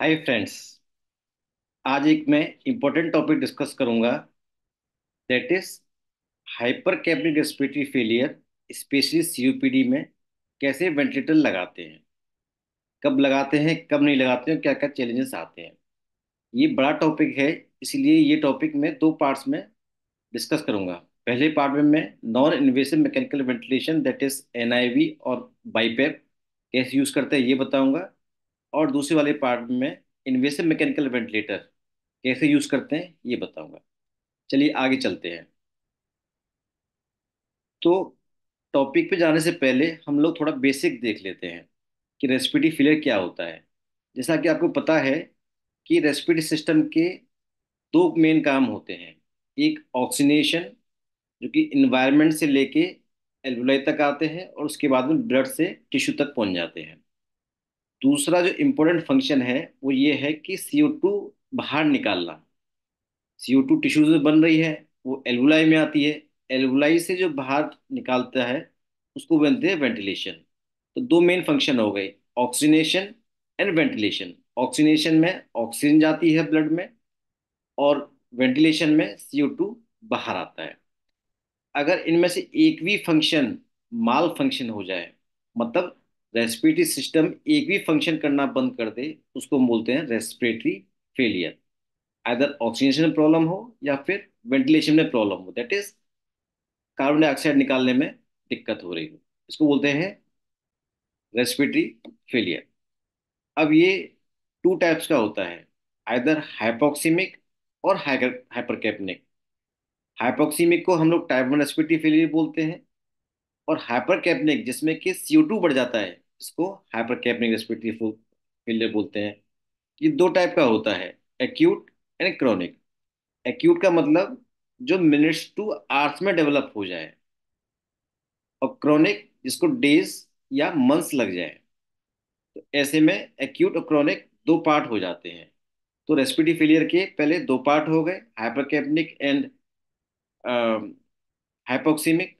hi friends आज एक मैं इम्पोर्टेंट टॉपिक डिस्कस करूंगा that is hypercapnic respiratory failure specially COPD में कैसे वेंटिलेटर लगाते हैं कब लगाते हैं कब नहीं लगाते हैं क्या क्या चैलेंजेस आते हैं ये बड़ा टॉपिक है इसलिए ये टॉपिक मैं दो पार्ट्स में डिस्कस करूंगा पहले पार्ट में मैं non invasive mechanical ventilation that is N और बाईपैप कैसे यूज़ करते हैं ये बताऊँगा और दूसरे वाले पार्ट में इन्वेसिव मैकेनिकल वेंटिलेटर कैसे यूज़ करते हैं ये बताऊंगा चलिए आगे चलते हैं तो टॉपिक पे जाने से पहले हम लोग थोड़ा बेसिक देख लेते हैं कि रेस्पिटी फेलियर क्या होता है जैसा कि आपको पता है कि रेस्पिटी सिस्टम के दो मेन काम होते हैं एक ऑक्सीनेशन जो कि इन्वायरमेंट से लेके एल्वुलाई तक आते हैं और उसके बाद में ब्लड से टिश्यू तक पहुंच जाते हैं दूसरा जो इम्पोर्टेंट फंक्शन है वो ये है कि सी बाहर निकालना सी ओ टिश्यूज में बन रही है वो एलुलाई में आती है एलवुलाई से जो बाहर निकालता है उसको बनते हैं वेंटिलेशन तो दो मेन फंक्शन हो गए ऑक्सीनेशन एंड वेंटिलेशन ऑक्सीनेशन में ऑक्सीजन जाती है ब्लड में और वेंटिलेशन में सी बाहर आता है अगर इनमें से एक भी फंक्शन माल फंक्शन हो जाए मतलब रेस्पिरेटरी सिस्टम एक भी फंक्शन करना बंद कर दे उसको हम बोलते हैं रेस्पिरेटरी फेलियर आइदर ऑक्सीजन में प्रॉब्लम हो या फिर वेंटिलेशन में प्रॉब्लम हो दैट इज कार्बन डाइऑक्साइड निकालने में दिक्कत हो रही हो इसको बोलते हैं रेस्पिरेटरी फेलियर अब ये टू टाइप्स का होता है आइदर हाइपोक्सीमिक और हाइपरकैपनिक हाइपोक्सीमिक को हम लोग टाइप वन रेस्पिरेटरी फेलियर बोलते हैं और हाइपरकैपनिक जिसमें कि सीओ टू बढ़ जाता है इसको हाइपर कैपनिक रेस्पिरेटरी फेलियर बोलते हैं ये दो टाइप का होता है एक्यूट एंड क्रॉनिक एक्यूट का मतलब जो मिनट्स टू आर्थ में डेवलप हो जाए और क्रॉनिक जिसको डेज या मंथ्स लग जाए तो ऐसे में एक्यूट और क्रॉनिक दो पार्ट हो जाते हैं तो रेस्पिटी फेलियर के पहले दो पार्ट हो गए हाइपरकैपनिक एंड हाइपोक्सीमिक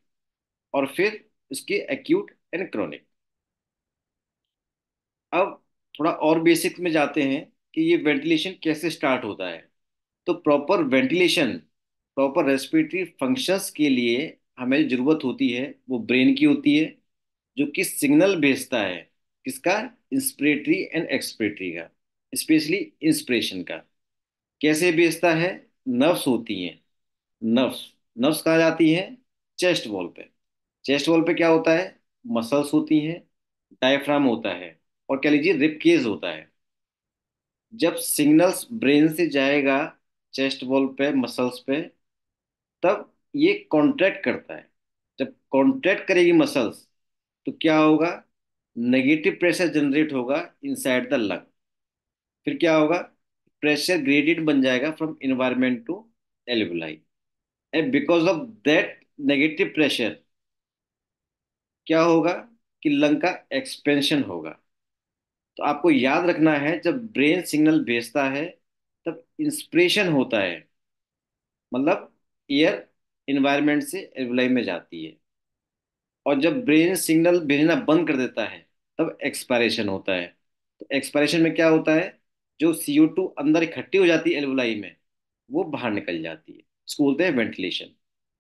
और फिर इसके एक्यूट एंड क्रॉनिक थोड़ा और बेसिक में जाते हैं कि ये वेंटिलेशन कैसे स्टार्ट होता है तो proper ventilation proper respiratory functions के लिए हमें ज़रूरत होती है वो ब्रेन की होती है जो कि सिग्नल भेजता है किसका इंस्पिरेटरी एंड एक्सपिरेटरी का स्पेशली इंस्पिरेशन का कैसे भेजता है नर्व्स होती हैं नर्व्स नर्व्स कहा जाती हैं चेस्ट वॉल पे चेस्ट वॉल पे क्या होता है मसल्स होती हैं डायफ्राम होता है और कह लीजिए रिपकेज होता है जब सिग्नल्स ब्रेन से जाएगा चेस्ट वॉल पे मसल्स पे तब ये कॉन्ट्रैक्ट करता है जब कॉन्ट्रैक्ट करेगी मसल्स तो क्या होगा नेगेटिव प्रेशर जनरेट होगा इनसाइड द लंग फिर क्या होगा प्रेशर ग्रेडिड बन जाएगा फ्रॉम इन्वायरमेंट टू एलिबुलाई and because of that negative pressure क्या होगा कि लंग का एक्सपेंशन होगा तो आपको याद रखना है जब ब्रेन सिग्नल भेजता है तब इंस्पिरेशन होता है मतलब एयर इन्वायरमेंट से एल्वलाई में जाती है और जब ब्रेन सिग्नल भेजना बंद कर देता है तब एक्सपायरेशन होता है तो एक्सपायरेशन में क्या होता है जो सी टू अंदर इकट्ठी हो जाती है एल्वलाई में वो बाहर निकल जाती है इसको बोलते हैं वेंटिलेशन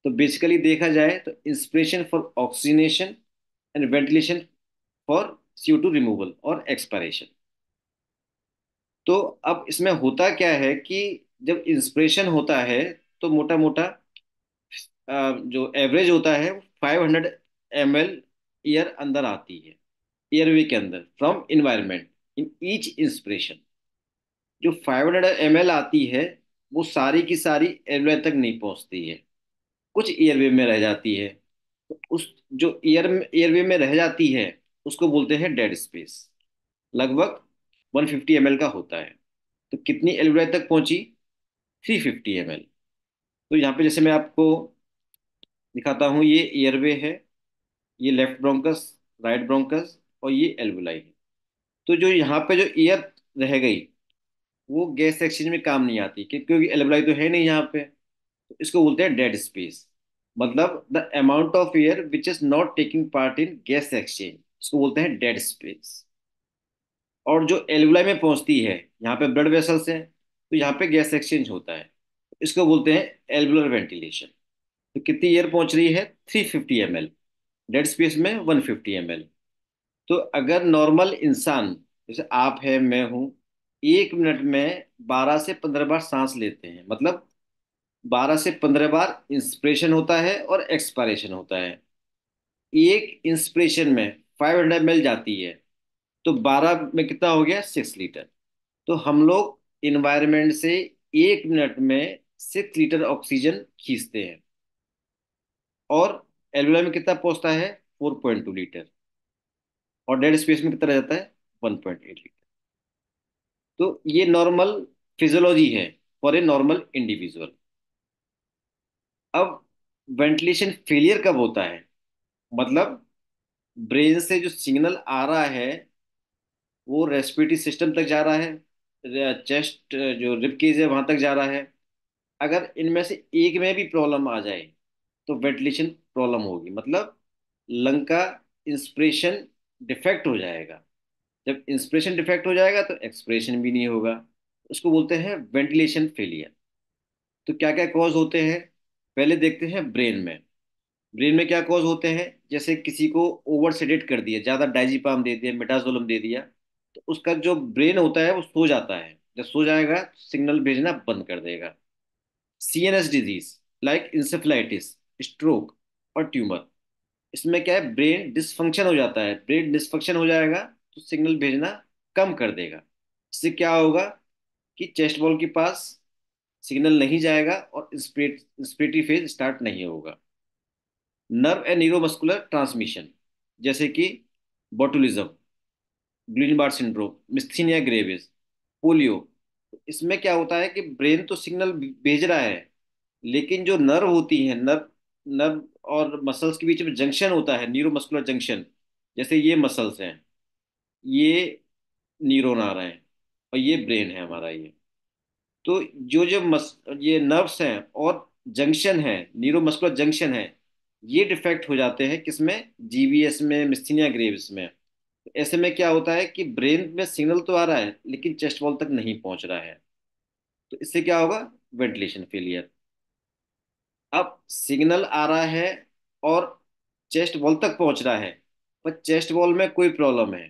तो बेसिकली देखा जाए तो inspiration for oxygenation and ventilation for C two removal और एक्सपायरेशन तो अब इसमें होता क्या है कि जब इंस्पिरेशन होता है तो मोटा मोटा जो एवरेज होता है 500 हंड्रेड एम एल ईयर अंदर आती है वे के अंदर from environment in each inspiration जो 500 हंड्रेड एम एल आती है वो सारी की सारी एयरवे तक नहीं पहुंचती है कुछ ईयरवे में रह जाती है तो उस जो ईयर ईयरवे में रह जाती है उसको बोलते हैं डेड स्पेस लगभग 150 फिफ्टी का होता है तो कितनी एलुलाई तक पहुंची 350 फिफ्टी तो यहाँ पे जैसे मैं आपको दिखाता हूँ ये एयरवे है ये लेफ्ट ब्रोंकस राइट ब्रोंकस और ये एलवलाई है तो जो यहाँ पे जो एयर रह गई वो गैस एक्सचेंज में काम नहीं आती क्योंकि एलवलाई तो है नहीं यहाँ पे तो इसको बोलते हैं डेड स्पेस मतलब the amount of air which is not taking part in gas exchange उसको बोलते हैं डेड स्पेस और जो एलवलाई में पहुंचती है यहाँ पे ब्लड वेसल्स है तो यहाँ पे गैस एक्सचेंज होता है इसको बोलते हैं एल्वुलर वेंटिलेशन तो कितनी एयर पहुंच रही है 350 फिफ्टी डेड स्पेस में 150 फिफ्टी तो अगर नॉर्मल इंसान जैसे आप है मैं हूँ एक मिनट में 12 से 15 बार सांस लेते हैं मतलब 12 से 15 बार इंस्पिरेशन होता है और एक्सपायरेशन होता है एक इंस्पिरेशन में फाइव हंड्रेड मिल जाती है तो बारह में कितना हो गया सिक्स लीटर तो हम लोग इन्वायरमेंट से एक मिनट में सिक्स लीटर ऑक्सीजन खींचते हैं और एलवेला में कितना पहुंचता है फोर पॉइंट टू लीटर और डेड स्पेस में कितना रह जाता है वन पॉइंट एट लीटर तो ये नॉर्मल फिजियोलॉजी है फॉर ए नॉर्मल इंडिविजुअल अब वेंटिलेशन फेलियर कब होता है मतलब ब्रेन से जो सिग्नल आ रहा है वो रेस्पिटरी सिस्टम तक जा रहा है चेस्ट जो रिप केज है वहाँ तक जा रहा है अगर इनमें से एक में भी प्रॉब्लम आ जाए तो वेंटिलेशन प्रॉब्लम होगी मतलब लंग का इंस्पिरेशन डिफेक्ट हो जाएगा जब इंस्पिरेशन डिफेक्ट हो जाएगा तो एक्सप्रेशन भी नहीं होगा उसको बोलते हैं वेंटिलेशन फेलियर तो क्या क्या कॉज होते हैं पहले देखते हैं ब्रेन में ब्रेन में क्या कॉज होते हैं जैसे किसी को ओवर सेडेट कर दिया ज़्यादा डाइजीपाम दे दिया मेटाजोलम दे दिया तो उसका जो ब्रेन होता है वो सो जाता है जब सो जाएगा सिग्नल भेजना बंद कर देगा C N S disease like encephalitis stroke और ट्यूमर इसमें क्या है ब्रेन डिसफंक्शन हो जाता है ब्रेन डिसफंक्शन हो जाएगा तो सिग्नल भेजना कम कर देगा इससे क्या होगा कि चेस्ट बॉल के पास सिग्नल नहीं जाएगा और इंस्पिरेटरी फेज स्टार्ट नहीं होगा नर्व एंड न्यूरोमस्कुलर ट्रांसमिशन जैसे कि botulism Guillain Barre syndrome myasthenia gravis polio इसमें क्या होता है कि ब्रेन तो सिग्नल भेज रहा है लेकिन जो नर्व होती है नर्व नर्व और मसल्स के बीच में जंक्शन होता है न्यूरोमस्कुलर जंक्शन जैसे ये मसल्स हैं ये न्यूरोन आ रहे हैं और ये ब्रेन है हमारा ये तो जो जो मस ये नर्व्स हैं और जंक्शन है न्यूरोमस्कुलर जंक्शन है ये डिफेक्ट हो जाते हैं किसमें जीबीएस में मिस्थिनिया ग्रेव्स में ऐसे में क्या होता है कि ब्रेन में सिग्नल तो आ रहा है लेकिन चेस्ट वॉल तक नहीं पहुंच रहा है तो इससे क्या होगा वेंटिलेशन फेलियर अब सिग्नल आ रहा है और चेस्ट वॉल तक पहुंच रहा है पर चेस्ट वॉल में कोई प्रॉब्लम है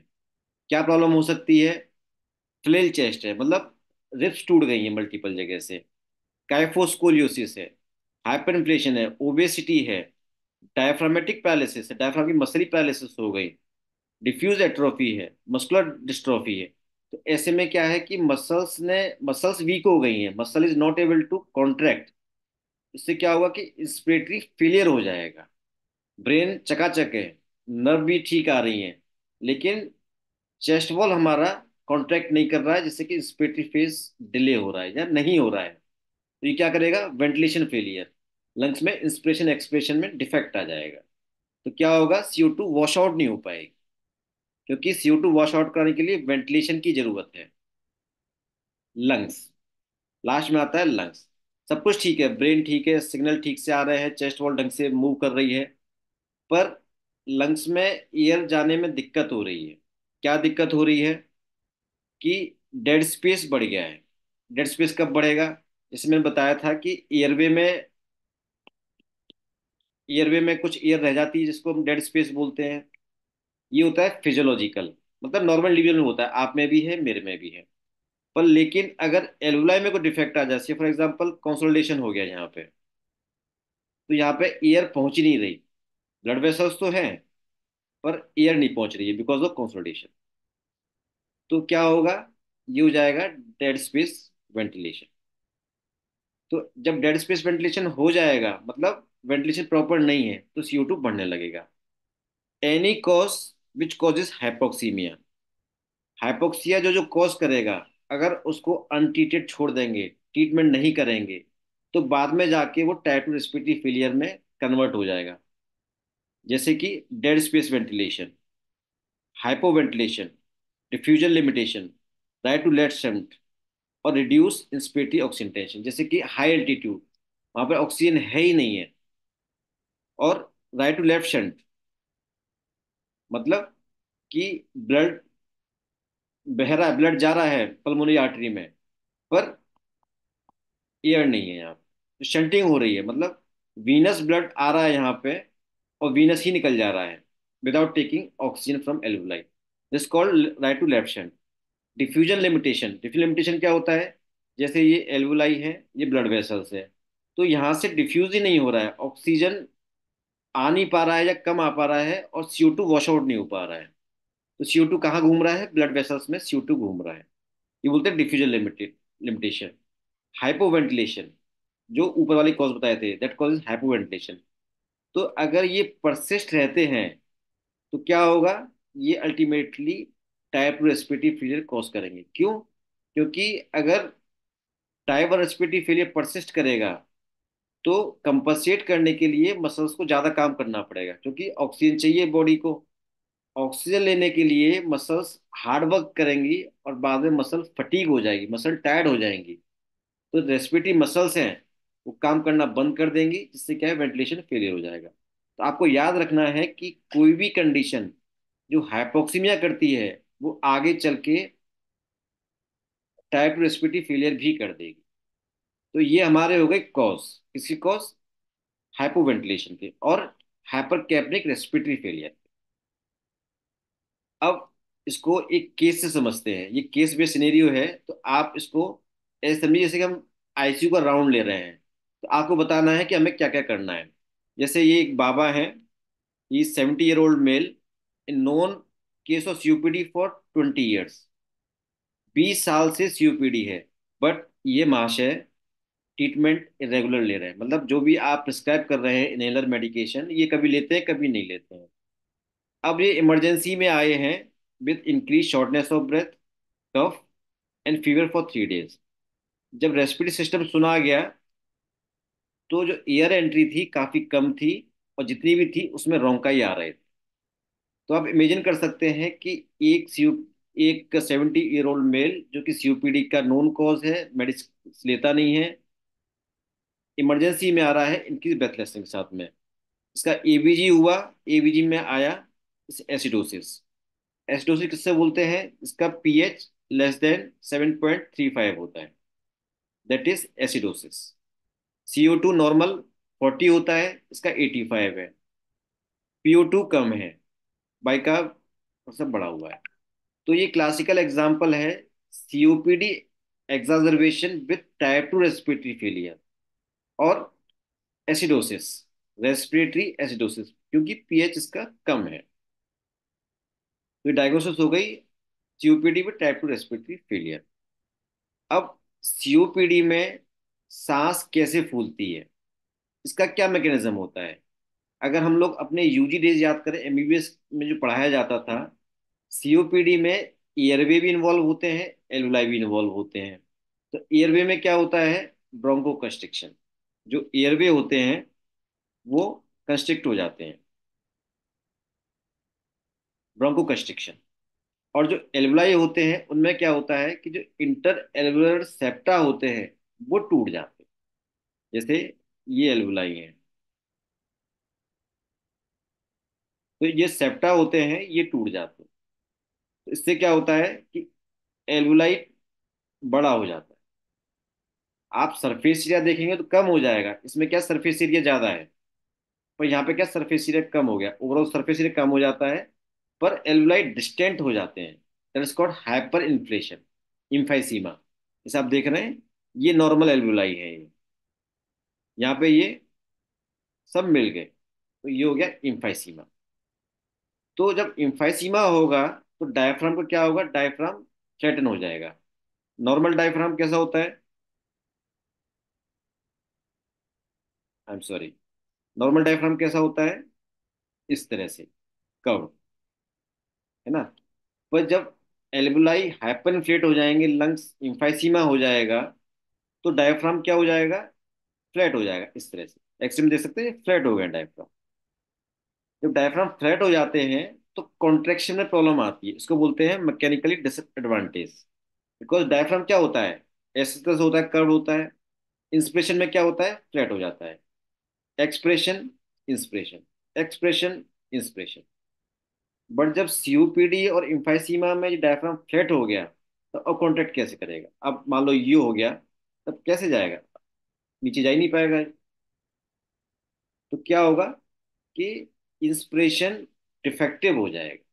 क्या प्रॉब्लम हो सकती है फ्लेल चेस्ट है मतलब रिप्स टूट गई है मल्टीपल जगह से काइफोस्कोलियोसिस है हाइपर इन्फ्लेशन है ओबेसिटी है डायफ्रामेटिक पैलिसिस है डायफ्राम की मसली पैलिसिस हो गई डिफ्यूज एट्रोफी है मस्कुलर डिस्ट्रोफी है तो ऐसे में क्या है कि मसल्स ने मसल्स वीक हो गई हैं muscle is not able to contract इससे क्या होगा कि इंस्पिरेटरी फेलियर हो जाएगा ब्रेन चकाचक है नर्व भी ठीक आ रही है लेकिन चेस्ट वॉल हमारा कॉन्ट्रैक्ट नहीं कर रहा है जिससे कि इंस्पिरेटरी फेज डिले हो रहा है या नहीं हो रहा है तो ये क्या करेगा वेंटिलेशन फेलियर लंग्स में इंस्पिरेशन एक्सप्रेशन में डिफेक्ट आ जाएगा तो क्या होगा सीओ टू वॉश आउट नहीं हो पाएगी क्योंकि सीओ टू वॉश आउट कराने के लिए वेंटिलेशन की जरूरत है लंग्स लास्ट में आता है लंग्स सब कुछ ठीक है ब्रेन ठीक है सिग्नल ठीक से आ रहे हैं चेस्ट वॉल ढंग से मूव कर रही है पर लंग्स में एयर जाने में दिक्कत हो रही है क्या दिक्कत हो रही है कि डेड स्पेस बढ़ गया है डेड स्पेस कब बढ़ेगा मैंने बताया था कि एयरवे में ईयरवे में कुछ ईयर रह जाती है जिसको हम डेड स्पेस बोलते हैं ये होता है फिजियोलॉजिकल मतलब नॉर्मल डिवीजन में होता है आप में भी है मेरे में भी है पर लेकिन अगर एलुलाई में कोई डिफेक्ट आ जाए फॉर एग्जाम्पल कंसोलिडेशन हो गया यहाँ पे तो यहाँ पे एयर पहुंच नहीं रही ब्लड वेसल्स तो हैं पर एयर नहीं पहुंच रही है बिकॉज ऑफ कंसोलिडेशन तो क्या होगा ये हो जाएगा डेड स्पेस वेंटिलेशन तो जब डेड स्पेस वेंटिलेशन हो जाएगा मतलब वेंटिलेशन प्रॉपर नहीं है तो सी बढ़ने लगेगा any cause which causes hypoxemia hypoxia जो जो कॉज करेगा अगर उसको अनट्रीटेड छोड़ देंगे ट्रीटमेंट नहीं करेंगे तो बाद में जाके वो टाइप टू फेलियर में कन्वर्ट हो जाएगा जैसे कि dead space ventilation hypoventilation diffusion limitation right to left shunt और रिड्यूस इंस्पिरेटरी ऑक्सीटेंशन जैसे कि हाई एल्टीट्यूड वहाँ पर ऑक्सीजन है ही नहीं है और राइट टू लेफ्ट शंट मतलब कि ब्लड बह रहा है ब्लड जा रहा है पल्मोनरी आर्टरी में पर एयर नहीं है यहाँ तो शंटिंग हो रही है मतलब वीनस ब्लड आ रहा है यहाँ पे और वीनस ही निकल जा रहा है without taking oxygen from alveoli this called right to left shunt diffusion limitation diffusion limitation क्या होता है जैसे ये एल्वलाई है ये ब्लड वेसल्स है तो यहाँ से डिफ्यूज ही नहीं हो रहा है ऑक्सीजन आ नहीं पा रहा है या कम आ पा रहा है और सीओ टू वॉश आउट नहीं हो पा रहा है तो सीओ टू कहाँ घूम रहा है ब्लड वेसल्स में सीओ टू घूम रहा है ये बोलते हैं डिफ्यूजन लिमिटेड लिमिटेशन हाइपोवेंटिलेशन जो ऊपर वाले कॉज बताए थे दैट कॉज इज हाइपोवेंटिलेशन तो अगर ये परसिस्ट रहते हैं तो क्या होगा ये ultimately type two respiratory failure cause करेंगे क्यों क्योंकि अगर type one respiratory failure persist करेगा तो कंपनसेट करने के लिए मसल्स को ज़्यादा काम करना पड़ेगा क्योंकि ऑक्सीजन चाहिए बॉडी को ऑक्सीजन लेने के लिए मसल्स हार्ड वर्क करेंगी और बाद में मसल फटीक हो जाएगी मसल टायर्ड हो जाएंगी तो रेस्पिटी मसल्स हैं वो काम करना बंद कर देंगी जिससे क्या है वेंटिलेशन फेलियर हो जाएगा तो आपको याद रखना है कि कोई भी कंडीशन जो हाइपोक्सीमिया करती है वो आगे चल के टाइप रेस्पिटी फेलियर भी कर देगी तो ये हमारे हो गए कॉज किसी कॉज हाइपोवेंटिलेशन के और हाइपर कैपनिक रेस्पिटरी फेलियर अब इसको एक केस से समझते हैं ये केस बेस्ड सिनेरियो है तो आप इसको ऐसे समझिए जैसे कि हम आईसीयू का राउंड ले रहे हैं तो आपको बताना है कि हमें क्या क्या करना है जैसे ये एक बाबा हैं ये seventy year old male in known case of COPD for twenty years बीस साल से सीयूपीडी है बट ये महाशय ट्रीटमेंट रेगुलर ले रहे हैं मतलब जो भी आप प्रिस्क्राइब कर रहे हैं इनहेलर मेडिकेशन ये कभी लेते हैं कभी नहीं लेते हैं अब ये इमरजेंसी में आए हैं with increase shortness of breath cough and fever for three days जब रेस्पिरेटरी सिस्टम सुना गया तो जो एयर एंट्री थी काफ़ी कम थी और जितनी भी थी उसमें रोंकाई आ रहे थे तो आप इमेजिन कर सकते हैं कि एक सी एक सेवेंटी ईयर ओल्ड मेल जो कि सी का नॉन कॉज है मेडिस लेता नहीं है इमरजेंसी में आ रहा है इनकी ब्रेथलेसनेस के साथ में इसका एबीजी हुआ एबीजी में आया एसिडोसिस एसिडोसिस किससे बोलते हैं इसका पीएच लेस देन 7.35 होता है that is acidosis CO two normal 40 होता है इसका 85 है पीओ टू कम है बाई का सब मतलब बढ़ा हुआ है तो ये क्लासिकल एग्जाम्पल है COPD exacerbation with type two respiratory failure और एसिडोसिस रेस्पिरेटरी एसिडोसिस क्योंकि पीएच इसका कम है तो डायग्नोसिस हो गई सीओपीडी में टाइप टू रेस्पिरेटरी फेलियर अब सीओपीडी में सांस कैसे फूलती है इसका क्या मैकेनिज्म होता है अगर हम लोग अपने यूजी डेज याद करें एमबीबीएस में जो पढ़ाया जाता था सीओपीडी में ईयरवे भी इन्वॉल्व होते हैं एलुलाई भी इन्वॉल्व होते हैं तो ईयरवे में क्या होता है ब्रोंको कंस्ट्रिक्शन जो एयरवे होते हैं वो कंस्ट्रिक्ट हो जाते हैं ब्रोंको कंस्ट्रिक्शन और जो एल्वलाई होते हैं उनमें क्या होता है कि जो इंटर एल्वर सेप्टा होते हैं वो टूट जाते हैं जैसे ये एल्वलाई है तो ये सेप्टा होते हैं ये टूट जाते हैं तो इससे क्या होता है कि एल्वलाई बड़ा हो जाता है आप सरफेस एरिया देखेंगे तो कम हो जाएगा इसमें क्या सरफेस एरिया ज़्यादा है पर यहाँ पे क्या सरफेस एरिया कम हो गया ओवरऑल सरफेस एरिया कम हो जाता है पर एलुलाई डिस्टेंट हो जाते हैं that is called hyperinflation emphysema जैसे आप देख रहे हैं ये नॉर्मल एलवलाई है ये यहाँ पे ये सब मिल गए तो ये हो गया इम्फाइसीमा तो जब इम्फाइसीमा होगा तो डायफ्राम का क्या होगा डायफ्राम फ्लैटन हो जाएगा नॉर्मल डायफ्राम कैसा होता है I am sorry normal diaphragm कैसा होता है इस तरह से कव है ना पर जब एलबुलाई हाइपन फ्लेट हो जाएंगे लंग्स इम्फाइसीमा हो जाएगा तो डायफ्राम क्या हो जाएगा फ्लैट हो जाएगा इस तरह से एक्सट्रीम देख सकते हैं फ्लैट हो गया डायफ्राम जब डायफ्राम फ्लैट हो जाते हैं तो कॉन्ट्रेक्शन में प्रॉब्लम आती है इसको बोलते हैं मैकेनिकली डिसएडवांटेज बिकॉज डायफ्राम क्या होता है एस होता है कर्व होता है इंस्पिरेशन में क्या होता है फ्लैट हो जाता है expression inspiration expression inspiration but COPD सीयूपीडी और इम्फाइसीमा में डायफ्राम फ्लैट हो गया तो अब कॉन्ट्रैक्ट कैसे करेगा अब मान लो यू हो गया तब कैसे जाएगा नीचे जा ही नहीं पाएगा तो क्या होगा कि इंस्पिरेशन डिफेक्टिव हो जाएगा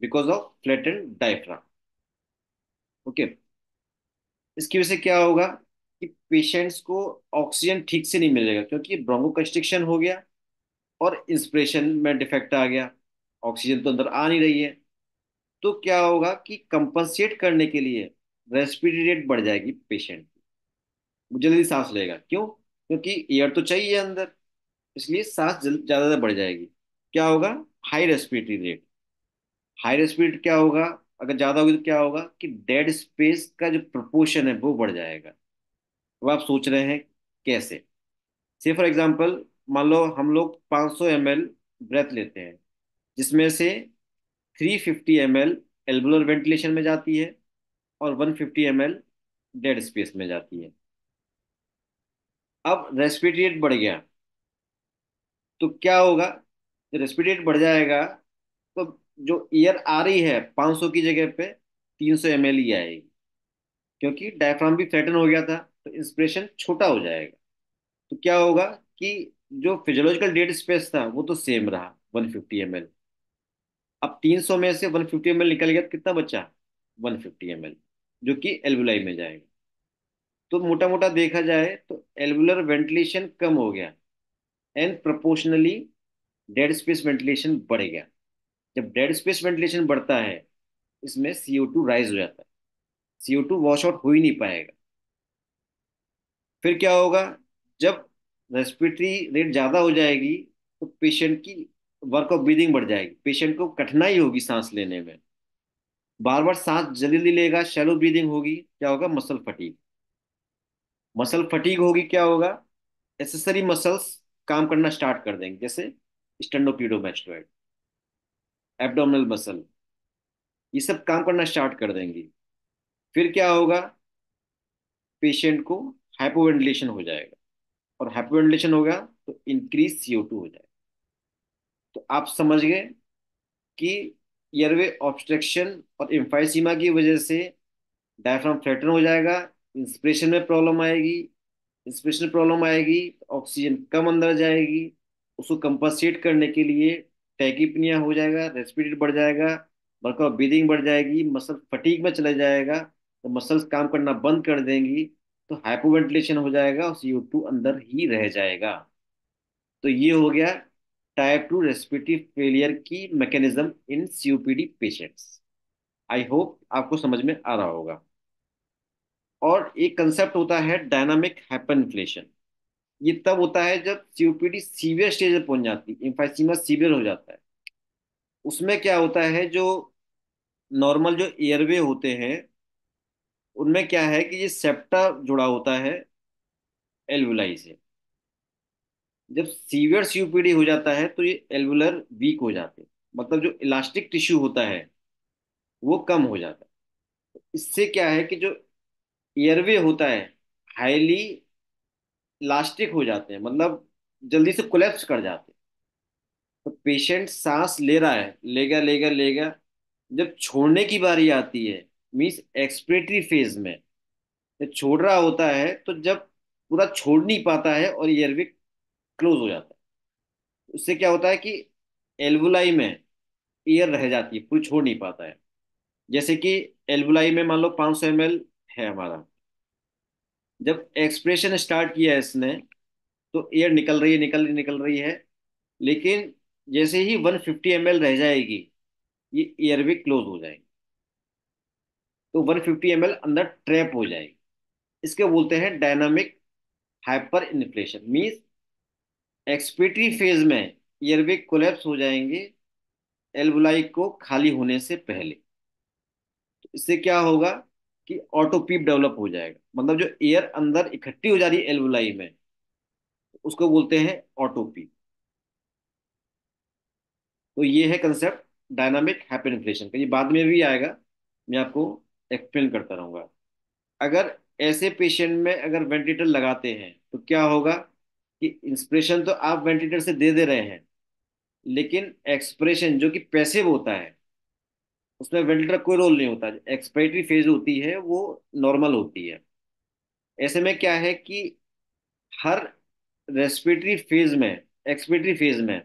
because of and diaphragm okay इसकी वजह से क्या होगा पेशेंट्स को ऑक्सीजन ठीक से नहीं मिलेगा क्योंकि ब्रोंको कंस्ट्रिक्शन हो गया और इंस्पिरेशन में डिफेक्ट आ गया ऑक्सीजन तो अंदर आ नहीं रही है तो क्या होगा कि कंपनसेट करने के लिए रेस्पिरेटरी रेट बढ़ जाएगी पेशेंट की जल्दी सांस लेगा क्यों क्योंकि एयर तो चाहिए अंदर इसलिए सांस ज़्यादा बढ़ जाएगी क्या होगा high respiratory rate high respirate क्या होगा अगर ज़्यादा होगी तो क्या होगा कि डेड स्पेस का जो प्रपोर्शन है वो बढ़ जाएगा अब आप सोच रहे हैं कैसे से फॉर एग्जाम्पल मान लो हम लोग 500 सौ ब्रेथ लेते हैं जिसमें से 350 फिफ्टी एल्बुलर वेंटिलेशन में जाती है और 150 फिफ्टी डेड स्पेस में जाती है अब रेस्पिटेट रेट बढ़ गया तो क्या होगा रेस्पिरेटरी बढ़ जाएगा तो जो एयर आ रही है 500 की जगह पे 300 सौ ही आएगी क्योंकि डायफ्राम भी फ्लैटन हो गया था तो इंस्पिरेशन छोटा हो जाएगा तो क्या होगा कि जो फिजियोलॉजिकल डेड स्पेस था वो तो सेम रहा 150 फिफ्टी अब 300 में से 150 फिफ्टी निकल गया तो कितना बचा 150 फिफ्टी जो कि एल्बुलाई में जाएगा तो मोटा मोटा देखा जाए तो एल्बुलर वेंटिलेशन कम हो गया and proportionally dead space ventilation बढ़ गया जब डेड स्पेस वेंटिलेशन बढ़ता है इसमें सी ओ टू राइज हो जाता है C O two wash out हो ही नहीं पाएगा फिर क्या होगा जब रेस्पिरेटरी रेट ज़्यादा हो जाएगी तो पेशेंट की वर्क ऑफ ब्रीदिंग बढ़ जाएगी पेशेंट को कठिनाई होगी सांस लेने में बार बार सांस जल्दी लेगा शैलो ब्रीदिंग होगी क्या होगा मसल फटीक मसल फटीक होगी क्या होगा एसेसरी मसल्स काम करना स्टार्ट कर देंगे जैसे स्टेंडोपीडोमेस्टोइड एब्डोमिनल मसल ये सब काम करना स्टार्ट कर देंगी फिर क्या होगा पेशेंट को हाइपोवेंटिलेशन हो जाएगा और हाइपोवेंटिलेशन होगा तो इंक्रीज सीओ टू हो जाएगा तो आप समझ गए कि एयरवे ऑब्स्ट्रक्शन और इम्फाइसीमा की वजह से डायफ्राम फ्लैटन हो जाएगा इंस्पिरेशन में प्रॉब्लम आएगी इंस्पिरेशन प्रॉब्लम आएगी तो ऑक्सीजन कम अंदर जाएगी उसको कंपनसेट करने के लिए टैकिपनिया हो जाएगा रेस्पिटेट बढ़ जाएगा वर्कआउट ब्रीदिंग बढ़ जाएगी मसल फटीक में चले जाएगा तो मसल्स काम करना बंद कर देंगी तो हाइपोवेंटिलेशन हो जाएगा और सीओ टू अंदर ही रह जाएगा तो ये हो गया टाइप टू रेस्पिटिव फेलियर की mechanism in COPD patients I hope आपको समझ में आ रहा होगा और एक कंसेप्ट होता है डायनामिक हाइपरइन्फ्लेशन ये तब होता है जब सीओपीडी सीवियर स्टेज पर पहुंच जाती है इंफाइसीमा सीवियर हो जाता है उसमें क्या होता है जो नॉर्मल जो एयरवे होते हैं उनमें क्या है कि ये सेप्टा जुड़ा होता है एल्वुलाई से जब सीवियर सीयूपीडी हो जाता है तो ये एल्वुलर वीक हो जाते हैं मतलब जो इलास्टिक टिश्यू होता है वो कम हो जाता है इससे क्या है कि जो एयरवे होता है हाईली इलास्टिक हो जाते हैं मतलब जल्दी से कोलेप्स कर जाते हैं तो पेशेंट सांस ले रहा है लेगा लेगा लेगा जब छोड़ने की बारी आती है मीन्स एक्सप्रेटरी फेज में जब छोड़ रहा होता है तो जब पूरा छोड़ नहीं पाता है और एयरविक क्लोज हो जाता है उससे क्या होता है कि एल्बुलाई में एयर रह जाती है पूरी छोड़ नहीं पाता है जैसे कि एल्बुलाई में मान लो पाँच सौ है हमारा जब एक्सप्रेशन स्टार्ट किया है इसने तो एयर निकल रही है निकल रही निकल रही है लेकिन जैसे ही 150 फिफ्टी रह जाएगी ये एयरवे क्लोज हो जाएगी तो 150 फिफ्टी अंदर ट्रैप हो जाएगी इसके बोलते हैं dynamic hyperinflation means expiratory phase में एयरवेग कोलेप्स हो जाएंगे एल्बुलाई को खाली होने से पहले तो इससे क्या होगा कि ऑटोपीप डेवलप हो जाएगा मतलब जो एयर अंदर इकट्ठी हो जा रही है एल्बुलाई में उसको बोलते हैं ऑटोपीप तो ये है कंसेप्ट डायनामिक हाइपर इन्फ्लेशन का ये बाद में भी आएगा मैं आपको एक्सप्लेन करता रहूंगा अगर ऐसे पेशेंट में अगर वेंटिलेटर लगाते हैं तो क्या होगा कि इंस्पिरेशन तो आप वेंटिलेटर से दे दे रहे हैं लेकिन एक्सप्रेशन जो कि पैसिव होता है उसमें वेंटिलेटर कोई रोल नहीं होता एक्सप्रेटरी फेज होती है वो नॉर्मल होती है ऐसे में क्या है कि हर रेस्पिरेटरी फेज में एक्सपिरेटरी फेज में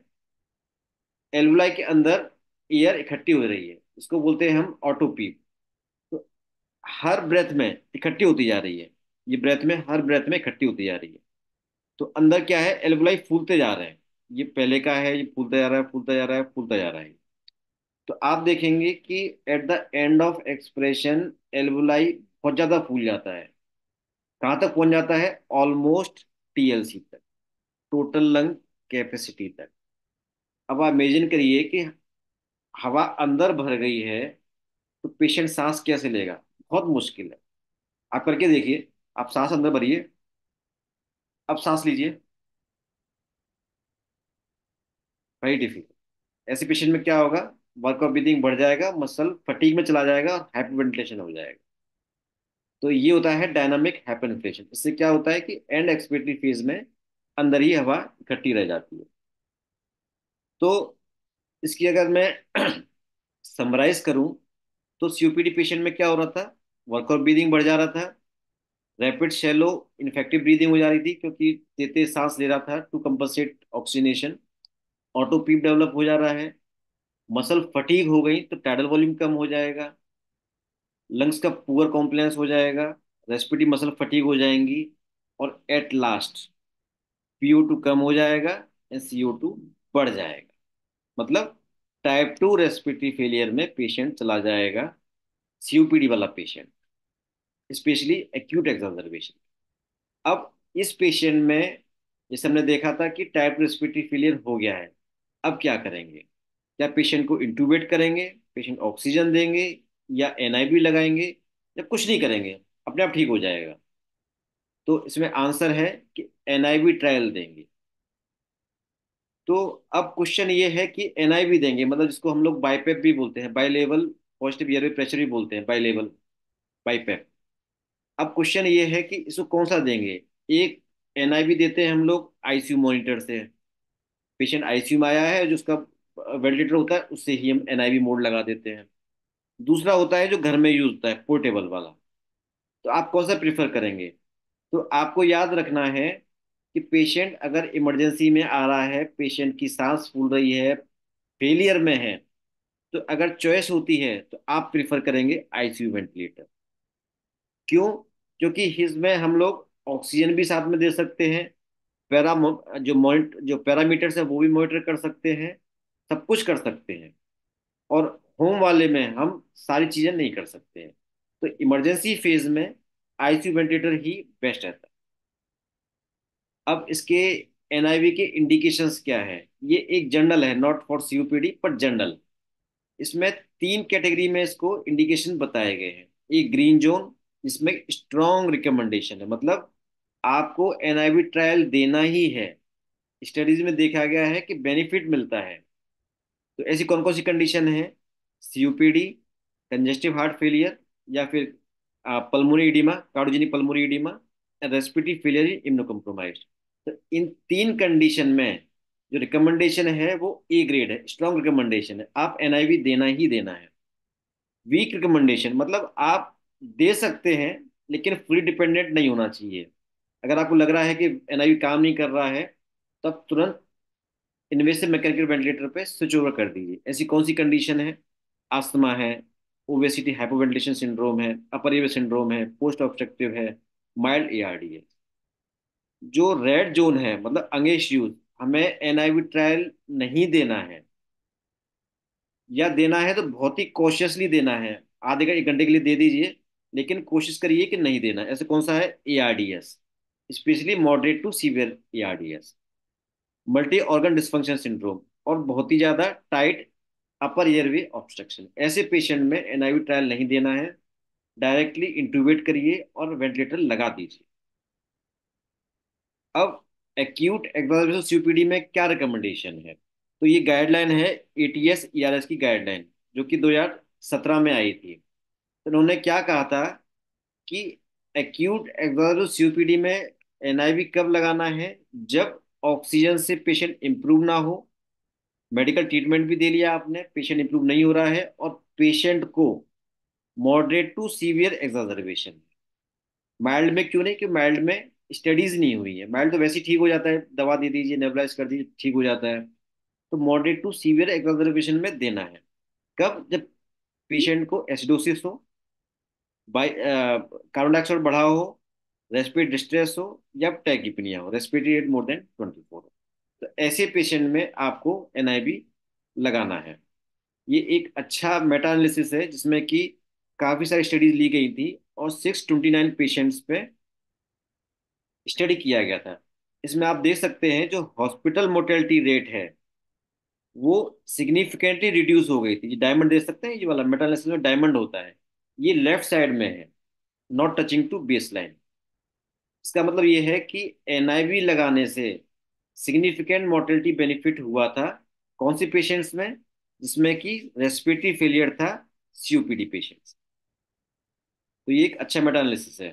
एलवलाई के अंदर एयर इकट्ठी हो रही है इसको बोलते हैं हम ऑटोपीप हर ब्रेथ में इकट्ठी होती जा रही है ये ब्रेथ में हर ब्रेथ में इकट्ठी होती जा रही है तो अंदर क्या है एल्वलाई फूलते जा रहे हैं ये पहले का है ये फूलता जा रहा है फूलता जा रहा है फूलता जा रहा है तो आप देखेंगे कि at the end of expression alveoli बहुत ज़्यादा फूल जाता है कहाँ तक पहुँच जाता है ऑलमोस्ट टीएलसी तक टोटल लंग कैपेसिटी तक अब आप इमेजिन करिए कि हवा अंदर भर गई है तो पेशेंट सांस कैसे लेगा बहुत मुश्किल है आप करके देखिए आप सांस अंदर भरिए अब सांस लीजिए वेरी डिफिकल्ट ऐसे पेशेंट में क्या होगा वर्क ऑफ ब्रीदिंग बढ़ जाएगा मसल फटीक में चला जाएगा और हाइपरवेंटिलेशन हो जाएगा तो ये होता है डायनामिक हाइपरवेंटिलेशन इससे क्या होता है कि एंड एक्सपिरेटरी फेज में अंदर ही हवा इकट्ठी रह जाती है तो इसकी अगर मैं समराइज करूं तो सीओपीडी पेशेंट में क्या हो रहा था वर्कआउट ब्रीदिंग बढ़ जा रहा था रैपिड शेलो इन्फेक्टिव ब्रीदिंग हो जा रही थी क्योंकि तेते सांस ले रहा था to compensate oxygenation auto PEEP develop हो जा रहा है मसल फटीक हो गई तो टाइडल वॉल्यूम कम हो जाएगा लंग्स का पुअर कॉम्प्लेंस हो जाएगा रेस्पिटिव मसल फटीक हो जाएंगी और एट लास्ट ओ टू कम हो जाएगा एंड ओ टू बढ़ जाएगा मतलब टाइप टू रेस्पिटरी फेलियर में पेशेंट चला जाएगा डी वाला पेशेंट स्पेशली एक्यूट एक्सर्वेशन अब इस पेशेंट में जैसे हमने देखा था कि टाइप रेस्पिटरी फेलियर हो गया है अब क्या करेंगे क्या पेशेंट को इंटूबेट करेंगे पेशेंट ऑक्सीजन देंगे या एन लगाएंगे या कुछ नहीं करेंगे अपने आप ठीक हो जाएगा तो इसमें आंसर है कि एन ट्रायल देंगे तो अब क्वेश्चन ये है कि एन देंगे मतलब जिसको हम लोग बाईपेप भी बोलते हैं bi level positive air pressure भी बोलते हैं बाई लेवल बाईपेप अब क्वेश्चन ये है कि इसको कौन सा देंगे एक एनआईवी देते हैं हम लोग आईसीयू मॉनिटर से पेशेंट आईसीयू में आया है जो उसका वेंटिलेटर होता है उससे ही हम एनआईवी मोड लगा देते हैं दूसरा होता है जो घर में यूज होता है पोर्टेबल वाला तो आप कौन सा प्रिफर करेंगे तो आपको याद रखना है कि पेशेंट अगर इमरजेंसी में आ रहा है पेशेंट की सांस फूल रही है फेलियर में है तो अगर चॉइस होती है तो आप प्रिफर करेंगे आईसीयू वेंटिलेटर क्यों क्योंकि इसमें हम लोग ऑक्सीजन भी साथ में दे सकते हैं पैरा जो मोनिट जो पैरामीटर्स है वो भी मॉनिटर कर सकते हैं सब कुछ कर सकते हैं और होम वाले में हम सारी चीज़ें नहीं कर सकते हैं तो इमरजेंसी फेज में आईसीयू वेंटिलेटर ही बेस्ट रहता है अब इसके एनआईवी के इंडिकेशंस क्या है ये एक जनरल है नॉट फॉर सीयूपीडी पर जनरल इसमें तीन कैटेगरी में इसको इंडिकेशन बताए गए हैं एक ग्रीन जोन इसमें स्ट्रॉन्ग रिकमेंडेशन है मतलब आपको एनआईवी ट्रायल देना ही है स्टडीज में देखा गया है कि बेनिफिट मिलता है तो ऐसी कौन कौन सी कंडीशन है सीयूपीडी कंजेस्टिव हार्ट फेलियर या फिर pulmonary oedema cardiogenic pulmonary oedema respiratory failure in compromise तो इन तीन कंडीशन में जो रिकमेंडेशन है वो ए ग्रेड है स्ट्रॉन्ग रिकमेंडेशन है आप एनआईवी देना ही देना है वीक रिकमेंडेशन मतलब आप दे सकते हैं लेकिन फुली डिपेंडेंट नहीं होना चाहिए अगर आपको लग रहा है कि एन काम नहीं कर रहा है तो तुरंत इन्वेसिव मैकेनिकल वेंटिलेटर पे स्विच ओवर कर दीजिए ऐसी कौन सी कंडीशन है आस्थमा है ओबेसिटी हाइपोवेंटिलेशन सिंड्रोम है अपर एवे सिंड्रोम है पोस्ट ऑब्स्ट्रक्टिव है माइल्ड एआरडी जो रेड जोन है मतलब अंगेश यूज हमें एनआईवी ट्रायल नहीं देना है या देना है तो बहुत ही कॉशियसली देना है आधे घंटे एक घंटे के लिए दे दीजिए लेकिन कोशिश करिए कि नहीं देना ऐसे कौन सा है A R D S specially moderate to severe A R D S multi organ dysfunction syndrome और बहुत ही ज़्यादा टाइट अपर वे ऑब्स्ट्रक्शन ऐसे पेशेंट में वी ट्रायल नहीं देना है डायरेक्टली इंट्यूबेट करिए और वेंटिलेटर लगा दीजिए अब एक्यूट पी सीपीडी में क्या रिकमेंडेशन है तो ये गाइडलाइन है आर एस e की गाइडलाइन जो कि 2017 में आई थी उन्होंने क्या कहा था कि एक्यूट एक्सोरस सीओपीडी में एनआईवी कब लगाना है जब ऑक्सीजन से पेशेंट इम्प्रूव ना हो मेडिकल ट्रीटमेंट भी दे लिया आपने पेशेंट इम्प्रूव नहीं हो रहा है और पेशेंट को moderate to severe exacerbation mild में क्यों नहीं क्योंकि माइल्ड में स्टडीज नहीं हुई है माइल्ड तो वैसे ठीक हो जाता है दवा दे दीजिए नेबलाइज कर दीजिए ठीक हो जाता है तो मॉडरेट टू सीवियर एग्जाजर्वेशन में देना है कब जब पेशेंट को एसिडोसिस हो बाई कार्बन डाइऑक्साइड बढ़ा हो रेस्पिरेटरी डिस्ट्रेस हो या टैकिपनिया हो respiratory rate more than twenty four हो तो ऐसे पेशेंट में आपको एन लगाना है ये एक अच्छा मेटा एनालिसिस है जिसमें कि काफ़ी सारी स्टडीज ली गई थी और सिक्स ट्वेंटी नाइन पेशेंट्स पे स्टडी किया गया था इसमें आप देख सकते हैं जो हॉस्पिटल मोर्टेलिटी रेट है वो सिग्निफिकेंटली रिड्यूस हो गई थी डायमंड देख सकते हैं ये वाला मेटा एनालिसिस में डायमंड होता है ये लेफ्ट साइड में है not touching to base line इसका मतलब ये है कि एन लगाने से सिग्निफिकेंट मोर्टेलिटी बेनिफिट हुआ था कौन सी पेशेंट्स में जिसमें कि रेस्पिरेटरी फेलियर था सीओपीडी पेशेंट्स तो ये एक अच्छा मेटा एनालिसिस है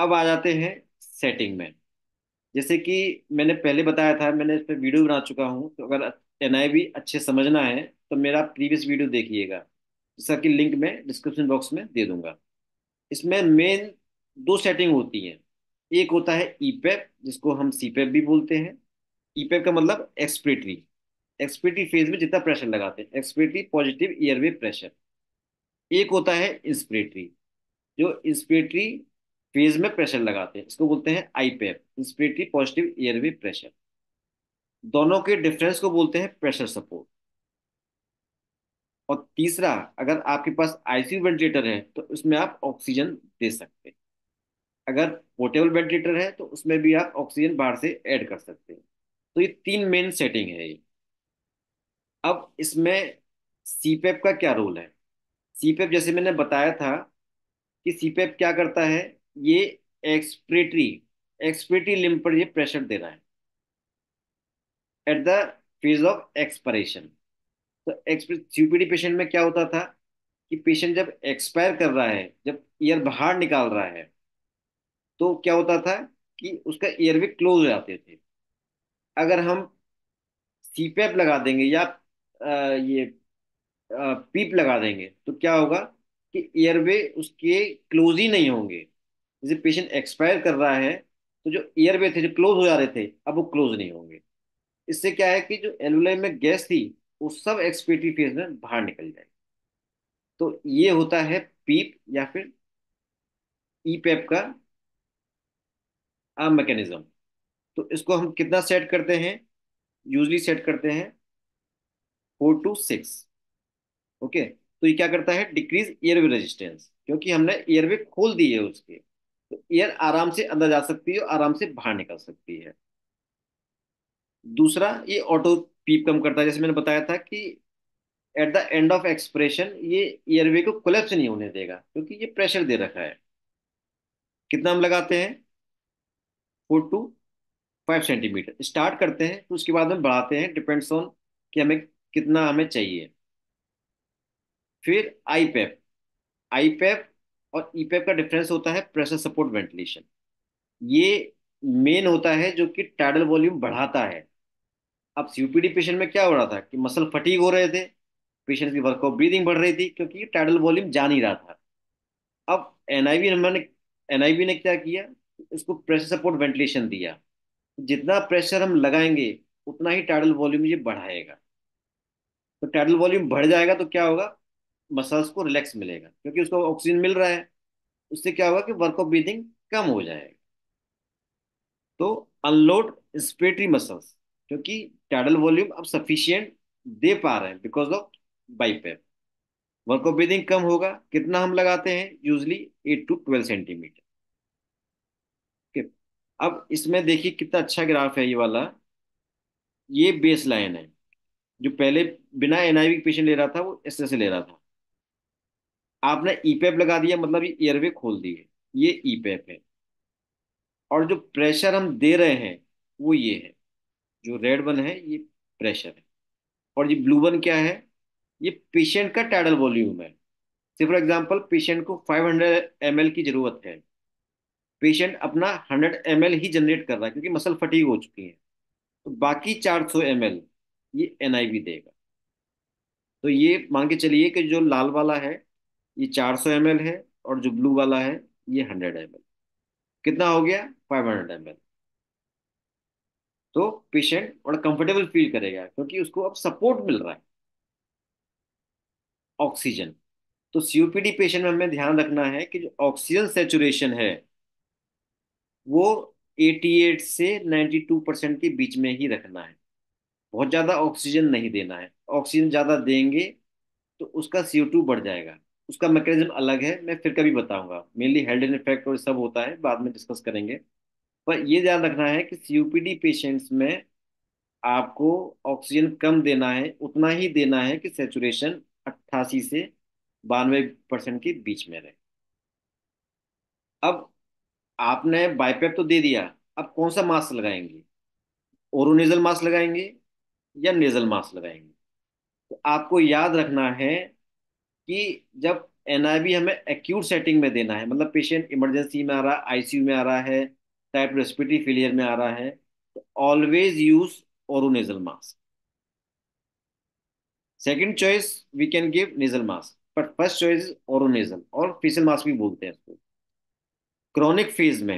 अब आ जाते हैं सेटिंग में जैसे कि मैंने पहले बताया था मैंने इस पर वीडियो बना चुका हूँ तो अगर एन अच्छे समझना है तो मेरा प्रीवियस वीडियो देखिएगा जिसका कि लिंक मैं डिस्क्रिप्शन बॉक्स में दे दूंगा इसमें मेन दो सेटिंग होती हैं एक होता है ईपैप e e जिसको हम सीपैप e भी बोलते हैं ईपैप का मतलब एक्सपिरेटरी एक्सपिरेटरी फेज में जितना प्रेशर लगाते हैं एक्सपिरेटरी पॉजिटिव ईयरवे प्रेशर एक होता है इंस्पिरेटरी जो इंस्पिरेटरी फेज में प्रेशर लगाते हैं इसको बोलते हैं IPAP inspiratory positive airway pressure दोनों के डिफरेंस को बोलते हैं प्रेशर सपोर्ट और तीसरा अगर आपके पास आईसीयू वेंटिलेटर है तो उसमें आप ऑक्सीजन दे सकते हैं अगर पोर्टेबल वेंटिलेटर है तो उसमें भी आप ऑक्सीजन बाहर से ऐड कर सकते हैं तो ये तीन मेन सेटिंग है ये अब इसमें सीपेप e का क्या रोल है सीपेप e जैसे मैंने बताया था कि सीपेप e क्या करता है ये एक्सप्रेटरी एक्सप्रेटरी लिम पर ये प्रेशर दे रहा है at the phase of expiration तो सीपीडी पेशेंट में क्या होता था कि पेशेंट जब एक्सपायर कर रहा है जब ईयर बाहर निकाल रहा है तो क्या होता था कि उसका ईयर भी क्लोज हो जाते थे अगर हम सीपैप लगा देंगे या आ, ये पीप लगा देंगे तो क्या होगा कि एयरवे उसके क्लोज ही नहीं होंगे जैसे पेशेंट एक्सपायर कर रहा है तो जो एयरवे थे जो क्लोज हो जा रहे थे अब वो क्लोज नहीं होंगे इससे क्या है कि जो एलुलाई में गैस थी उस सब एक्सपेटिव फेज में बाहर निकल जाएगी तो ये होता है पीप या फिर ई का आम मैकेनिज्म तो इसको हम कितना सेट करते हैं यूजली सेट करते हैं फोर टू सिक्स ओके तो ये क्या करता है डिक्रीज एयरवे रेजिस्टेंस क्योंकि हमने एयरवे खोल दी है उसके तो एयर आराम से अंदर जा सकती है और आराम से बाहर निकल सकती है दूसरा ये ऑटो पीप कम करता है जैसे मैंने बताया था कि at the end of expiration ये एयरवे को कोलेप्स नहीं होने देगा क्योंकि ये प्रेशर दे रखा है कितना हम लगाते हैं four to five centimetre start करते हैं तो उसके बाद हम बढ़ाते हैं डिपेंड्स ऑन कि हमें कितना हमें चाहिए फिर आई आईपैप और ईपैप e का डिफरेंस होता है प्रेशर सपोर्ट वेंटिलेशन ये मेन होता है जो कि टाइडल वॉल्यूम बढ़ाता है अब सीओपीडी पेशेंट में क्या हो रहा था कि मसल फटीक हो रहे थे पेशेंट की वर्क ऑफ ब्रीदिंग बढ़ रही थी क्योंकि टाइडल वॉल्यूम जा नहीं रहा था अब एन हमने एन ने क्या किया इसको प्रेशर सपोर्ट वेंटिलेशन दिया जितना प्रेशर हम लगाएंगे उतना ही टाइडल वॉल्यूम ये बढ़ाएगा तो टाइडल वॉल्यूम बढ़ जाएगा तो क्या होगा मसल्स को रिलैक्स मिलेगा क्योंकि उसको ऑक्सीजन मिल रहा है उससे क्या होगा कि वर्क ऑफ ब्रीदिंग कम हो जाएगा तो अनलोड इंस्पिरेटरी मसल्स क्योंकि टाइडल वॉल्यूम अब सफिशियंट दे पा रहे हैं because of BiPAP work of breathing कम होगा कितना हम लगाते हैं usually eight to twelve centimetre अब इसमें देखिए कितना अच्छा ग्राफ है ये वाला ये बेस लाइन है जो पहले बिना एनआईवी पेशेंट ले रहा था वो एस ले रहा था आपने पैप e e लगा दिया मतलब ये एयरवे खोल दिए ये पैप e है और जो प्रेशर हम दे रहे हैं वो ये है जो रेड वन है ये प्रेशर है और ये ब्लू वन क्या है ये पेशेंट का टाइडल वॉल्यूम है से फॉर एग्जाम्पल पेशेंट को 500 हंड्रेड की जरूरत है पेशेंट अपना 100 एम ही जनरेट कर रहा है क्योंकि मसल फटीक हो चुकी है तो बाकी 400 सौ ये एन देगा तो ये मान के चलिए कि जो लाल वाला है ये 400 सौ है और जो ब्लू वाला है ये 100 एम कितना हो गया 500 हंड्रेड तो पेशेंट बड़ा कंफर्टेबल फील करेगा क्योंकि उसको अब सपोर्ट मिल रहा है ऑक्सीजन तो सीओपीडी पेशेंट में हमें ध्यान रखना है कि जो ऑक्सीजन सेचुरेशन है वो 88 से 92 परसेंट के बीच में ही रखना है बहुत ज़्यादा ऑक्सीजन नहीं देना है ऑक्सीजन ज़्यादा देंगे तो उसका सी बढ़ जाएगा उसका मैकेनिज्म अलग है मैं फिर कभी बताऊंगा मेनली हेल्ड एंड इफेक्ट और सब होता है बाद में डिस्कस करेंगे पर ये ध्यान रखना है कि सीयूपीडी पेशेंट्स में आपको ऑक्सीजन कम देना है उतना ही देना है कि सेचुरेशन 88 से बानवे परसेंट के बीच में रहे अब आपने बाइपेप तो दे दिया अब कौन सा मास्क लगाएंगे ओरोनेजल मास्क लगाएंगे या नेजल मास्क लगाएंगे तो आपको याद रखना है कि जब एनआईवी हमें एक्यूट सेटिंग में देना है मतलब पेशेंट इमरजेंसी में आ रहा है आईसीयू में आ रहा है टाइप रेस्पिटरी फेलियर में आ रहा है तो always use oronasal mask second choice we can give nasal mask but first choice oronasal और फेसियल मास्क भी बोलते हैं उसको क्रॉनिक फेज में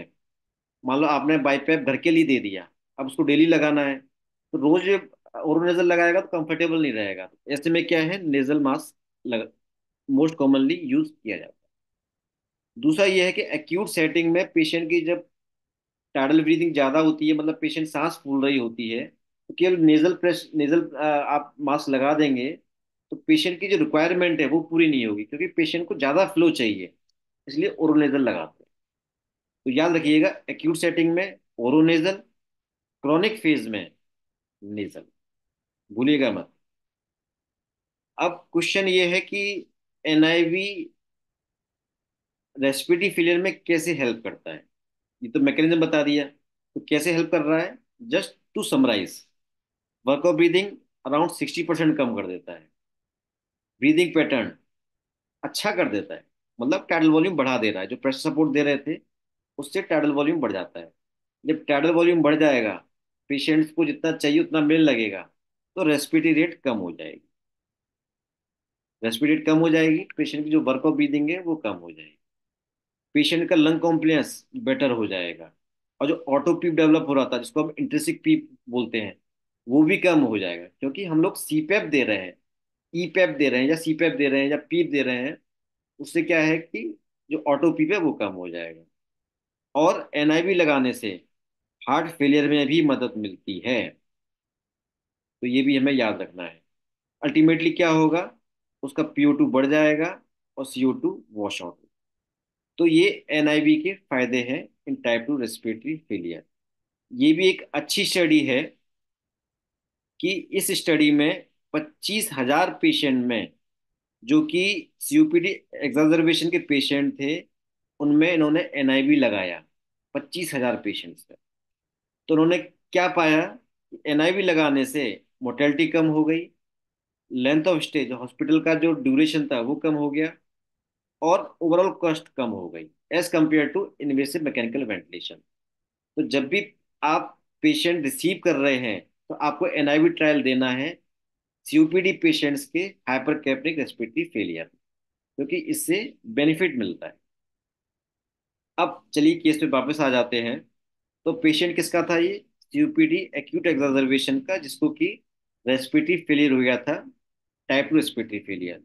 मान लो आपने बाईपैप घर के लिए दे दिया अब उसको डेली लगाना है तो रोज ओरोनेजल लगाएगा तो कंफर्टेबल नहीं रहेगा ऐसे में क्या है नेजल मास्क लग मोस्ट कॉमनली यूज किया जाता है दूसरा यह है कि एक्यूट सेटिंग में पेशेंट की जब टाडल ब्रीदिंग ज़्यादा होती है मतलब पेशेंट सांस फूल रही होती है तो केवल नेजल प्रेस नेजल आप मास्क लगा देंगे तो पेशेंट की जो रिक्वायरमेंट है वो पूरी नहीं होगी क्योंकि पेशेंट को ज़्यादा फ्लो चाहिए इसलिए ओरोनेजल लगाते हैं तो याद रखिएगा एक्यूट सेटिंग में ओरोनेजल क्रॉनिक फेज में नेजल भूलिएगा मत अब क्वेश्चन ये है कि एनआईवी रेस्पिटी फेलियर में कैसे हेल्प करता है ये तो मैकेनिज्म बता दिया तो कैसे हेल्प कर रहा है just to summarise work of breathing around sixty percent कम कर देता है ब्रीदिंग पैटर्न अच्छा कर देता है मतलब टाइडल वॉल्यूम बढ़ा दे रहा है जो प्रेशर सपोर्ट दे रहे थे उससे टाइडल वॉल्यूम बढ़ जाता है जब टाइडल वॉल्यूम बढ़ जाएगा पेशेंट्स को जितना चाहिए उतना मिल लगेगा तो रेस्पिटी रेट कम हो जाएगी रेस्पिटी रेट कम हो जाएगी पेशेंट की जो वर्क ऑफ ब्रीदिंग है वो कम हो जाएगी पेशेंट का लंग कॉम्प्लेंस बेटर हो जाएगा और जो ऑटो पीप डेवलप हो रहा था जिसको हम इंट्रेसिक पीप बोलते हैं वो भी कम हो जाएगा क्योंकि हम लोग सी दे रहे हैं ई e दे रहे हैं या सी दे रहे हैं या पीप दे रहे हैं उससे क्या है कि जो ऑटो पीप है वो कम हो जाएगा और एन लगाने से हार्ट फेलियर में भी मदद मिलती है तो ये भी हमें याद रखना है अल्टीमेटली क्या होगा उसका पीओ टू बढ़ जाएगा और सीओ टू वॉश आउट तो ये एन के फायदे हैं in type two respiratory failure ये भी एक अच्छी स्टडी है कि इस स्टडी में पच्चीस हजार पेशेंट में जो कि सीयूपीडी एग्जर्वेशन के पेशेंट थे उनमें इन्होंने एनआईवी लगाया पच्चीस हजार पेशेंट्स में तो उन्होंने क्या पाया एनआईवी लगाने से मोर्टेलिटी कम हो गई लेंथ ऑफ स्टे जो हॉस्पिटल का जो ड्यूरेशन था वो कम हो गया और ओवरऑल कॉस्ट कम हो गई as compared to invasive mechanical ventilation तो जब भी आप पेशेंट रिसीव कर रहे हैं तो आपको एनआईवी ट्रायल देना है सीओपीडी पेशेंट्स के हाइपर कैपनिक रेस्पिरेटरी फेलियर क्योंकि तो इससे बेनिफिट मिलता है अब चलिए केस पे वापस आ जाते हैं तो पेशेंट किसका था ये सीओपीडी एक्यूट एक्जाजर्वेशन का जिसको कि रेस्पिरेटरी फेलियर हो गया था type two respiratory failure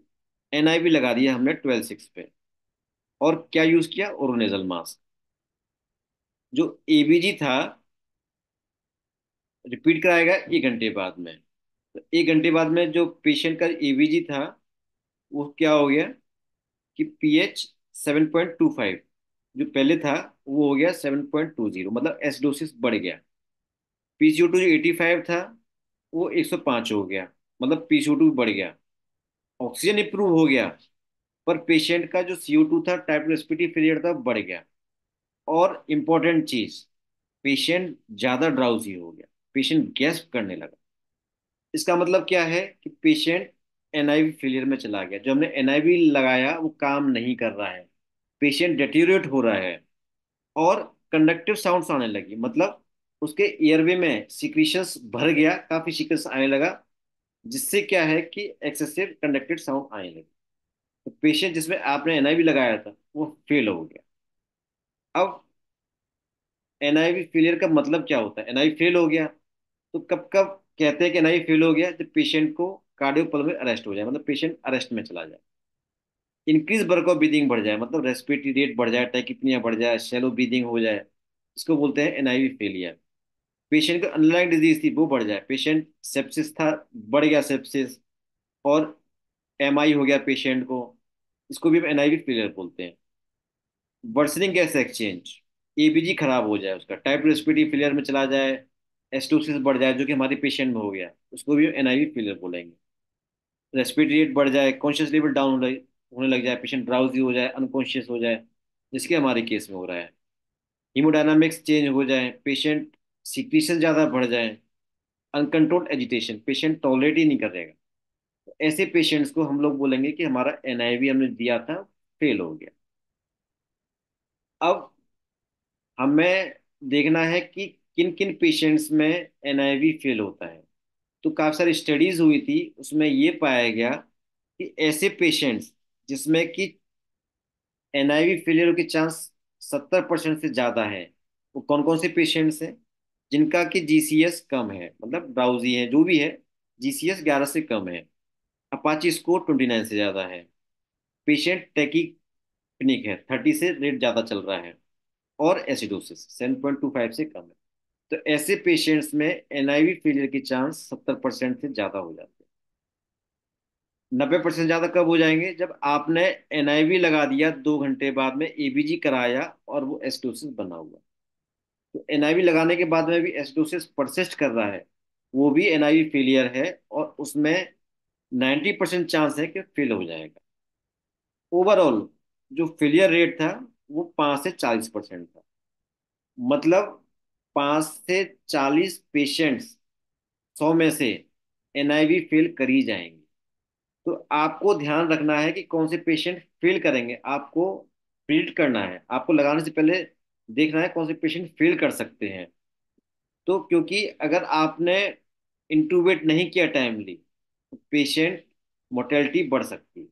N I लगा दिया हमने ट्वेल्व सिक्स पे और क्या यूज किया ओरोनेजल मास्क जो एबीजी था रिपीट कराएगा एक घंटे बाद में तो एक घंटे बाद में जो पेशेंट का एबीजी था वो क्या हो गया कि पीएच 7.25 जो पहले था वो हो गया 7.20 मतलब एसडोसिस बढ़ गया पीसीओ टू जो एटी था वो 105 हो गया मतलब पीसीओ टू बढ़ गया ऑक्सीजन इंप्रूव हो गया पर पेशेंट का जो सीओ टू था टाइप रेस्पिटी पीरियड था बढ़ गया और इम्पोर्टेंट चीज पेशेंट ज्यादा ड्राउजी हो गया पेशेंट गैस करने लगा इसका मतलब क्या है कि पेशेंट एनआईवी फेलियर में चला गया जो हमने एनआईवी लगाया वो काम नहीं कर रहा है पेशेंट डेटीरिएट हो रहा है और कंडक्टिव साउंड्स आने लगी मतलब उसके एयरवे में सिक्रीशंस भर गया काफी सिक्रीशंस आने लगा जिससे क्या है कि एक्सेसिव कंडक्टेड साउंड आने लगे तो पेशेंट जिसमें आपने एनआईवी लगाया था वो फेल हो गया अब एन फेलियर का मतलब क्या होता है एन फेल हो गया तो कब कब कहते हैं कि एन फेल हो गया जब पेशेंट को में अरेस्ट हो जाए मतलब पेशेंट अरेस्ट में चला जाए इंक्रीज बर्क ऑफ ब्रीदिंग बढ़ जाए मतलब रेस्पिरेटरी रेट बढ़ जाए टैकिपनिया बढ़ जाए शेलो ब्रीदिंग हो जाए इसको बोलते हैं एन फेलियर पेशेंट का अनलाइन डिजीज थी वो बढ़ जाए पेशेंट सेप्सिस था बढ़ गया सेप्सिस और एम हो गया पेशेंट को इसको भी हम एन आई बोलते हैं वर्सनिंग गैस एक्सचेंज ए खराब हो जाए उसका टाइप रेस्पिटी फेलियर में चला जाए एस्टोसिस बढ़ जाए जो कि हमारे पेशेंट में हो गया उसको भी हम एन फेलियर बोलेंगे रेस्पिटी रेट बढ़ जाए कॉन्शियस लेवल डाउन होने लग जाए पेशेंट ड्राउजी हो जाए अनकॉन्शियस हो जाए जिसके हमारे केस में हो रहा है हीमोडाइनमिक्स चेंज हो जाए पेशेंट सिक्रीशन ज़्यादा बढ़ जाए अनकंट्रोल्ड एजिटेशन पेशेंट टॉलरेट ही नहीं करेगा तो ऐसे पेशेंट्स को हम लोग बोलेंगे कि हमारा एन हमने दिया था फेल हो गया अब हमें देखना है कि किन किन पेशेंट्स में एन फेल होता है तो काफ़ी सारी स्टडीज़ हुई थी उसमें ये पाया गया कि ऐसे पेशेंट्स जिसमें कि एन फेलियर के चांस सत्तर परसेंट से ज़्यादा है वो कौन कौन से पेशेंट्स हैं जिनका कि जीसीएस कम है मतलब ब्राउजी है जो भी है जीसीएस 11 से कम है अपाची स्कोर 29 से ज़्यादा है पेशेंट टेकिनिक है 30 से रेट ज़्यादा चल रहा है और एसिडोसिस 7.25 से कम है तो ऐसे पेशेंट्स में एनआईवी फेलियर की चांस 70 परसेंट से ज़्यादा हो जाते हैं नब्बे परसेंट ज़्यादा कब हो जाएंगे जब आपने एनआईवी लगा दिया दो घंटे बाद में एबीजी कराया और वो एसिडोसिस बना हुआ तो एनआईवी लगाने के बाद में भी एसिडोसिस परसिस्ट कर रहा है वो भी एनआईवी फेलियर है और उसमें 90 परसेंट चांस है कि फेल हो जाएगा ओवरऑल जो फेलियर रेट था वो पाँच से चालीस परसेंट था मतलब पाँच से चालीस पेशेंट्स सौ में से एन फेल कर ही जाएंगे तो आपको ध्यान रखना है कि कौन से पेशेंट फेल करेंगे आपको प्रिडिक्ट करना है आपको लगाने से पहले देखना है कौन से पेशेंट फेल कर सकते हैं तो क्योंकि अगर आपने इंटूबेट नहीं किया टाइमली तो पेशेंट मोटेलिटी बढ़ सकती है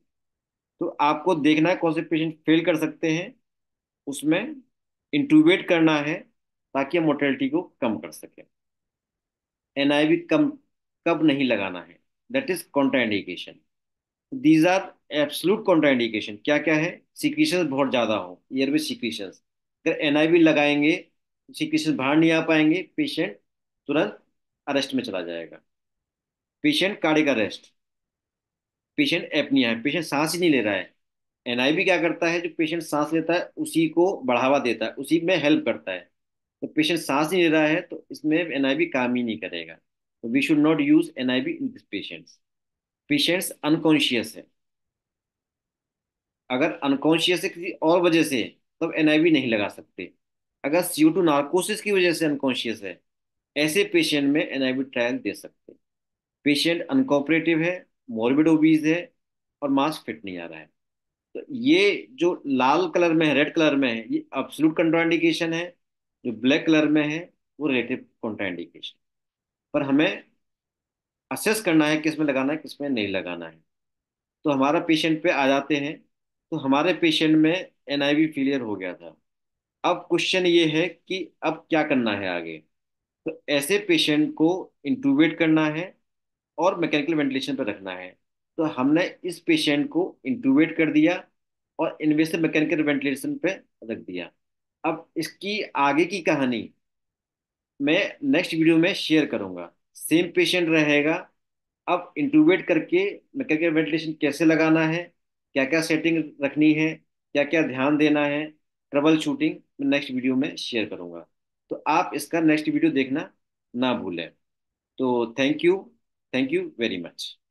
तो आपको देखना है कौन से पेशेंट फेल कर सकते हैं उसमें इंटूबेट करना है ताकि मोर्टेलिटी को कम कर सकें एन कम कब नहीं लगाना है that is contraindication these are absolute contraindication क्या क्या है सिक्रीशन बहुत ज़्यादा हो ईयर में सिक्रीशन अगर एनआईवी लगाएंगे किसी से बाहर नहीं आ पाएंगे पेशेंट तुरंत अरेस्ट में चला जाएगा patient cardiac arrest patient apnoea है पेशेंट सांस ही नहीं ले रहा है एनआईवी क्या करता है जो पेशेंट सांस लेता है उसी को बढ़ावा देता है उसी में हेल्प करता है तो पेशेंट सांस नहीं ले रहा है तो इसमें एनआईवी काम ही नहीं करेगा तो we should not use NIV in this patients patients unconscious है अगर अनकॉन्शियस है किसी और वजह से तब मतलब एनआईवी नहीं लगा सकते अगर सीओ टू नार्कोसिस की वजह से अनकॉन्शियस है ऐसे पेशेंट में एनआईवी ट्रायल दे सकते पेशेंट अनकोपरेटिव है मोरबिड ओबीज है और मास्क फिट नहीं आ रहा है तो ये जो लाल कलर में है रेड कलर में है ये अब्सोलूट कंट्राइंडिकेशन है जो ब्लैक कलर में है वो रिलेटिव कॉन्ट्राइंडिकेशन पर हमें असेस करना है किसमें लगाना है किसमें नहीं लगाना है तो हमारा पेशेंट पे आ जाते हैं तो हमारे पेशेंट में एनआईवी फेलियर हो गया था अब क्वेश्चन ये है कि अब क्या करना है आगे तो ऐसे पेशेंट को इंटूबेट करना है और मैकेनिकल वेंटिलेशन पर रखना है तो हमने इस पेशेंट को इंटूबेट कर दिया और इन्वेसिव मैकेनिकल वेंटिलेशन पे रख दिया अब इसकी आगे की कहानी मैं नेक्स्ट वीडियो में शेयर करूंगा सेम पेशेंट रहेगा अब इंटूबेट करके मैकेनिकल वेंटिलेशन कैसे लगाना है क्या क्या सेटिंग रखनी है क्या क्या ध्यान देना है ट्रबल शूटिंग मैं नेक्स्ट वीडियो में शेयर करूंगा तो आप इसका नेक्स्ट वीडियो देखना ना भूलें तो thank you thank you very much